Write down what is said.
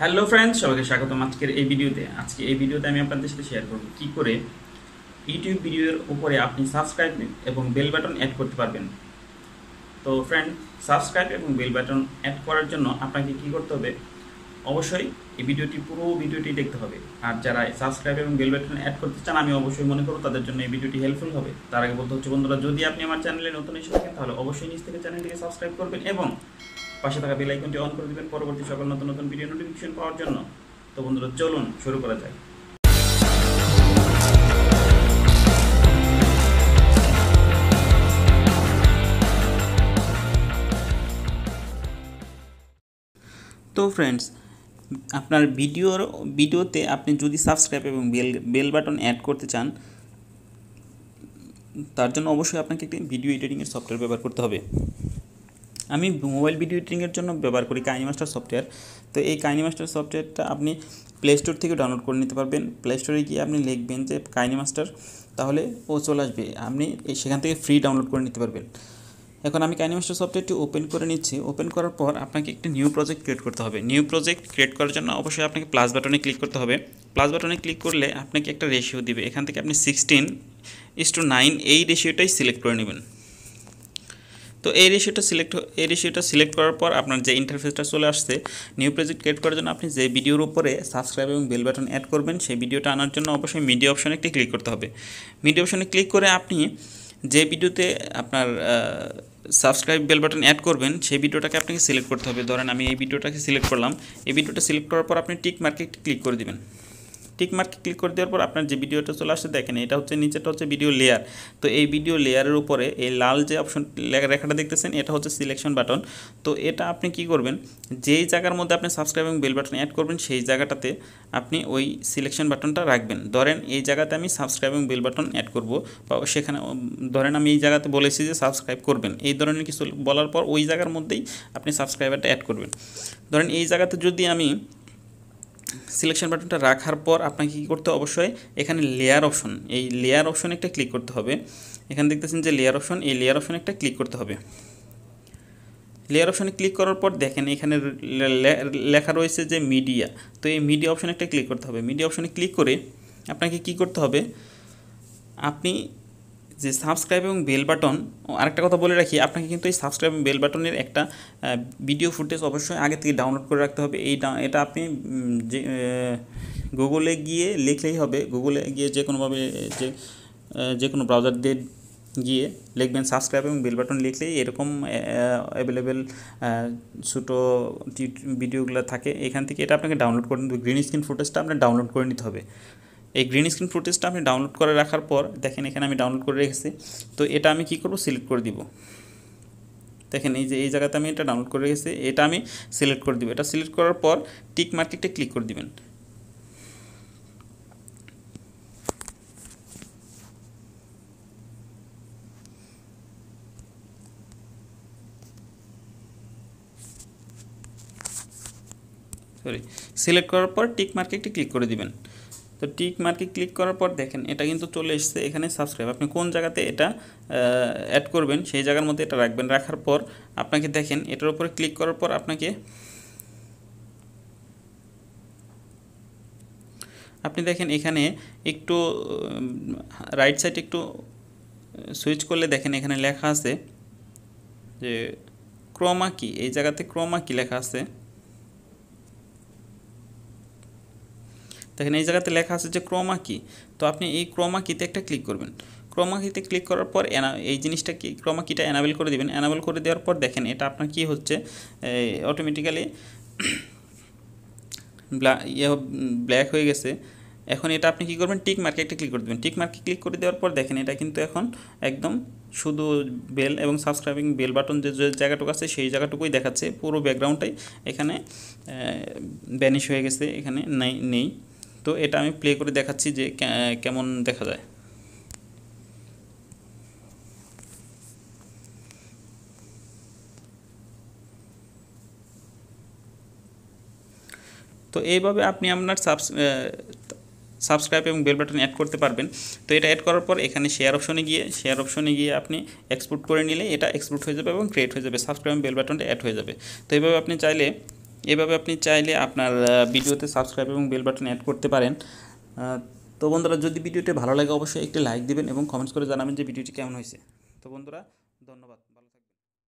hello friends সবাইকে স্বাগতম আজকের এই ভিডিওতে আজকে এই ভিডিওতে আমি আপনাদের সাথে শেয়ার করব কি করে ইউটিউব ভিডিওর উপরে আপনি সাবস্ক্রাইব এবং বেল বাটন অ্যাড করতে পারবেন তো ফ্রেন্ড সাবস্ক্রাইব এবং বেল বাটন অ্যাড করার জন্য আপনাকে কি করতে হবে অবশ্যই এই ভিডিওটি পুরো ভিডিওটি দেখতে হবে আর যারা সাবস্ক্রাইব এবং বেল বাটন অ্যাড করতে চান আমি অবশ্যই মনে করবো তাদের জন্য এই ভিডিওটি হেল্পফুল হবে তার আগে বলতে হচ্ছে বন্ধুরা যদি আপনি আমার চ্যানেলে নতুন এসে থাকেন তাহলে অবশ্যই নিজ থেকে চ্যানেলটিকে সাবস্ক্রাইব করবেন এবং পাশে থাকা বেল আইকনটি অন করে দেবেন পরবর্তী সকল নতুন নতুন ভিডিও নোটিফিকেশন পাওয়ার জন্য তো বন্ধুরা চলুন শুরু করা যায় তো ফ্রেন্ডস আপনার ভিডিওর ভিডিওতে আপনি যদি সাবস্ক্রাইব এবং বেল বেল বাটন অ্যাড করতে চান তার জন্য অবশ্যই আপনাকে একটি ভিডিও এডিটিংয়ের সফটওয়্যার ব্যবহার করতে হবে আমি মোবাইল ভিডিও এডিটিংয়ের জন্য ব্যবহার করি কাইনি মাস্টার সফটওয়্যার তো এই কাহিনি মাস্টার সফটওয়্যারটা আপনি প্লে স্টোর থেকে ডাউনলোড করে নিতে পারবেন প্লে স্টোরে গিয়ে আপনি লিখবেন যে কাহিনি মাস্টার তাহলে ও চলে আসবে আপনি সেখান থেকে ফ্রি ডাউনলোড করে নিতে পারবেন এখন আমি কাইনি মাস্টার সফটওয়্যারটি ওপেন করে নিচ্ছি ওপেন করার পর আপনাকে একটি নিউ প্রজেক্ট ক্রিয়েট করতে হবে নিউ প্রজেক্ট ক্রিয়েট করার জন্য অবশ্যই আপনাকে প্লাস বাটনে ক্লিক করতে হবে প্লাস বাটনে ক্লিক করলে আপনাকে একটা রেশিও দিবে এখান থেকে আপনি সিক্সটিন ইস টু নাইন এই রেশিওটাই সিলেক্ট করে নেবেন তো এই রেশিওটা সিলেক্ট এই রেশিওটা সিলেক্ট করার পর আপনার যে ইন্টারফেসটা চলে আসছে নিউ প্রজেক্ট ক্রিয়েট করার জন্য আপনি যে ভিডিওর উপরে সাবস্ক্রাইব এবং বেল বাটন অ্যাড করবেন সেই ভিডিওটা আনার জন্য অবশ্যই মিডিয়া অপশনে একটি ক্লিক করতে হবে মিডিয়া অপশনে ক্লিক করে আপনি যে ভিডিওতে আপনার সাবস্ক্রাইব বেল বাটন অ্যাড করবেন সেই ভিডিওটাকে আপনাকে সিলেক্ট করতে হবে ধরেন আমি এই ভিডিওটাকে সিলেক্ট করলাম এই ভিডিওটা সিলেক্ট করার পর আপনি টিক মার্কে ক্লিক করে দেবেন টিক মার্কে ক্লিক করে দেওয়ার পর আপনার যে ভিডিওটা চলে আসছে দেখেন এটা হচ্ছে নিচেটা হচ্ছে ভিডিও লেয়ার তো এই ভিডিও লেয়ারের উপরে এই লাল যে অপশন রেখাটা দেখতেছেন এটা হচ্ছে সিলেকশন বাটন তো এটা আপনি কি করবেন যেই জায়গার মধ্যে আপনি সাবস্ক্রাইব এবং বেল বাটন অ্যাড করবেন সেই জায়গাটাতে আপনি ওই সিলেকশন বাটনটা রাখবেন ধরেন এই জায়গাতে আমি সাবস্ক্রাইব এবং বেল বাটন অ্যাড করব বা সেখানে ধরেন আমি এই জায়গাতে বলেছি যে সাবস্ক্রাইব করবেন এই ধরনের কিছু বলার পর ওই জায়গার মধ্যেই আপনি সাবস্ক্রাইবারটা অ্যাড করবেন ধরেন এই জায়গাতে যদি আমি সিলেকশন বাটনটা রাখার পর আপনাকে কী করতে অবশ্যই এখানে লেয়ার অপশন এই লেয়ার অপশন একটা ক্লিক করতে হবে এখানে দেখতেছেন যে লেয়ার অপশন এই লেয়ার অপশন একটা ক্লিক করতে হবে লেয়ার অপশানে ক্লিক করার পর দেখেন এখানে লেখা রয়েছে যে মিডিয়া তো এই মিডিয়া অপশানে একটা ক্লিক করতে হবে মিডিয়া অপশানে ক্লিক করে আপনাকে কি করতে হবে আপনি যে সাবস্ক্রাইব এবং বেল বাটন আরেকটা কথা বলে রাখি আপনাকে কিন্তু এই সাবস্ক্রাইব এবং বেল বাটনের একটা ভিডিও ফুটেজ অবশ্যই আগে থেকে ডাউনলোড করে রাখতে হবে এই এটা আপনি যে গুগলে গিয়ে লিখলেই হবে গুগলে গিয়ে যে কোনোভাবে যে যে কোনো ব্রাউজার দিয়ে গিয়ে লিখবেন সাবস্ক্রাইব এবং বেল বাটন লিখলেই এরকম অ্যাভেলেবেল ছোটো ভিডিওগুলো থাকে এখান থেকে এটা আপনাকে ডাউনলোড করে নিতে গ্রিন স্ক্রিন ফুটেজটা আপনার ডাউনলোড করে নিতে হবে এই গ্রিন স্ক্রিন ফুটেজটা আপনি ডাউনলোড করে রাখার পর দেখেন এখানে আমি ডাউনলোড করে রেখেছি তো এটা আমি কি করব সিলেক্ট করে দিব দেখেন এই যে এই জায়গাতে আমি এটা ডাউনলোড করে রেখেছি এটা আমি সিলেক্ট করে দিব এটা সিলেক্ট করার পর টিক মার্কেটে ক্লিক করে দিবেন সরি সিলেক্ট করার পর টিক মার্কেটে ক্লিক করে দিবেন তো টিক মার্কে ক্লিক করার পর দেখেন এটা কিন্তু চলে এসছে এখানে সাবস্ক্রাইব আপনি কোন জায়গাতে এটা অ্যাড করবেন সেই জায়গার মধ্যে এটা রাখবেন রাখার পর আপনাকে দেখেন এটার উপরে ক্লিক করার পর আপনাকে আপনি দেখেন এখানে একটু রাইট সাইড একটু সুইচ করলে দেখেন এখানে লেখা আছে যে ক্রমা কি এই জায়গাতে ক্রমা কি লেখা আছে দেখেন এই জায়গাতে লেখা আছে যে ক্রোমা কি তো আপনি এই ক্রোমা কিতে একটা ক্লিক করবেন ক্রোমা কিতে ক্লিক করার পর এই জিনিসটা কি ক্রোমা কিটা এনাবেল করে দিবেন এনাবেল করে দেওয়ার পর দেখেন এটা আপনার কি হচ্ছে অটোমেটিক্যালি ইয়ে ব্ল্যাক হয়ে গেছে এখন এটা আপনি কি করবেন টিক মার্কে একটা ক্লিক করে দেবেন টিক মার্কে ক্লিক করে দেওয়ার পর দেখেন এটা কিন্তু এখন একদম শুধু বেল এবং সাবস্ক্রাইবিং বেল বাটন যে জায়গাটুকু আছে সেই জায়গাটুকুই দেখাচ্ছে পুরো ব্যাকগ্রাউন্ডটাই এখানে ব্যানিশ হয়ে গেছে এখানে নেই নেই তো এটা আমি প্লে করে দেখাচ্ছি যে কেমন দেখা যায় তো এইভাবে আপনি আপনার সাবস সাবস্ক্রাইব এবং বেল বাটন অ্যাড করতে পারবেন তো এটা অ্যাড করার পর এখানে শেয়ার অপশনে গিয়ে শেয়ার অপশনে গিয়ে আপনি এক্সপোর্ট করে নিলে এটা এক্সপোর্ট হয়ে যাবে এবং ক্রিয়েট হয়ে যাবে সাবস্ক্রাইব বেল বাটনটা অ্যাড হয়ে যাবে তো এইভাবে আপনি চাইলে এভাবে আপনি চাইলে আপনার ভিডিওতে সাবস্ক্রাইব এবং বেল বাটন অ্যাড করতে পারেন তো বন্ধুরা যদি ভিডিওটি ভালো লাগে অবশ্যই একটি লাইক দিবেন এবং কমেন্টস করে জানাবেন যে ভিডিওটি কেমন হয়েছে তো বন্ধুরা ধন্যবাদ